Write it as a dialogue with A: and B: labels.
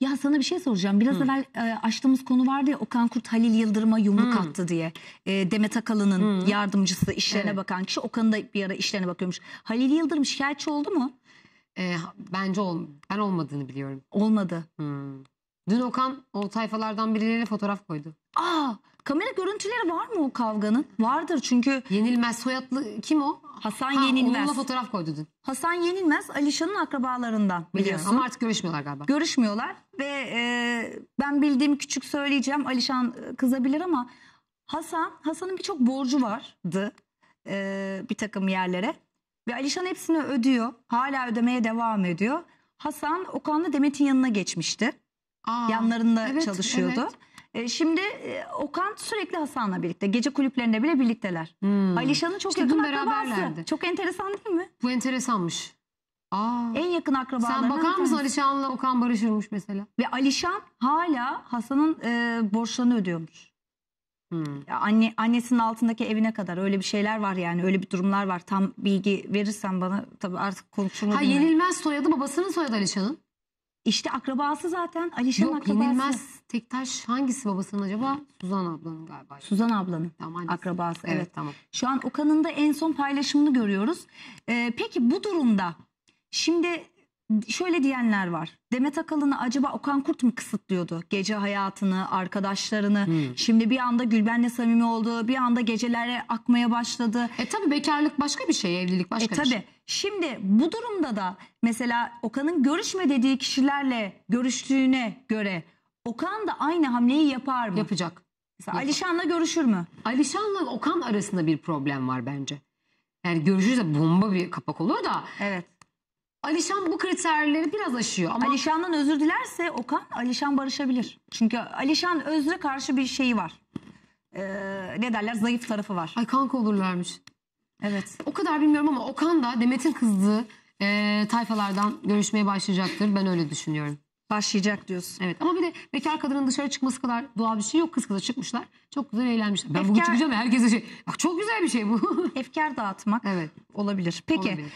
A: Ya sana bir şey soracağım. Biraz Hı. evvel e, açtığımız konu vardı ya Okan Kurt Halil Yıldırım'a yumruk Hı. attı diye. E, Demet Akalın'ın Hı. yardımcısı işlerine evet. bakan kişi Okan'ın da bir ara işlerine bakıyormuş.
B: Halil Yıldırım şikayetçi oldu mu? E, bence ol, ben olmadığını biliyorum. Olmadı. Hı. Dün Okan o tayfalardan birilerine fotoğraf koydu. Aa Kamera görüntüleri var mı o kavganın? Vardır çünkü. Yenilmez soyadlı kim o? Hasan ha, Yenilmez. Onunla fotoğraf koydu dün.
A: Hasan Yenilmez Alişan'ın akrabalarından biliyorsun. Ama artık
B: görüşmüyorlar galiba.
A: Görüşmüyorlar ve e, ben bildiğim küçük söyleyeceğim Alişan e, kızabilir ama Hasan, Hasan'ın birçok borcu vardı e, bir takım yerlere ve Alişan hepsini ödüyor. Hala ödemeye devam ediyor. Hasan Okan'la Demet'in yanına geçmişti. Aa, Yanlarında evet, çalışıyordu. Evet. Ee, şimdi e, Okan sürekli Hasan'la
B: birlikte. Gece kulüplerinde bile birlikteler. Hmm. Alişan'ın çok İşte yakın akrabası. Çok enteresan değil mi? Bu enteresanmış. Aa. En yakın akrabaları. Sen bakar mısın Alişan'la Okan barışırmış mesela?
A: Ve Alişan hala Hasan'ın e, borçlarını ödüyormuş. Hmm. Anne annesinin altındaki evine kadar öyle bir şeyler var yani öyle bir durumlar var. Tam bilgi verirsen bana tabi artık konuşur mu Ha yenilmez
B: soyadı babasının soyadı Alişan'ın. İşte akrabası zaten Alişan'ın Yok akrabası. yenilmez tek hangisi babasının acaba? Suzan ablanın galiba. Suzan ablanın Tamam, akrabası. Evet. Evet tamam. Şu an Okan'ın da en son paylaşımını görüyoruz. Ee,
A: peki bu durumda şimdi şöyle diyenler var. Demet Akalın'ı acaba Okan Kurt mu kısıtlıyordu? Gece hayatını, arkadaşlarını. Hmm. Şimdi bir anda Gülben'le samimi oldu. Bir anda gecelere akmaya başladı. E tabi bekarlık başka bir şey, evlilik başka e, bir şey. Şimdi bu durumda da mesela Okan'ın görüşme dediği kişilerle görüştüğüne göre
B: Okan da aynı hamleyi yapar mı? Yapacak. Mesela Yapar. Alişan'la görüşür mü? Alişan'la Okan arasında bir problem var bence. Yani görüşürse bomba bir kapak olur da. Evet. Alişan bu kriterleri biraz aşıyor ama Alişan'dan özür dilerse
A: Okan Alişan barışabilir. Çünkü Alişan özre karşı bir şeyi var. Ee,
B: ne derler zayıf tarafı var. ay kanka olurlarmış. Evet. O kadar bilmiyorum ama Okan da Demet'in kızdığı e, tayfalardan görüşmeye başlayacaktır. Ben öyle düşünüyorum. Başlayacak diyorsun. Evet ama bir de bekar kadının dışarı çıkması kadar doğal bir şey yok. Kız kıza çıkmışlar. Çok güzel eğlenmişler. Ben bugün Efkar- çıkacağım ya herkese şey. çok güzel bir şey bu. Efkar dağıtmak evet. olabilir. Peki Olabilir.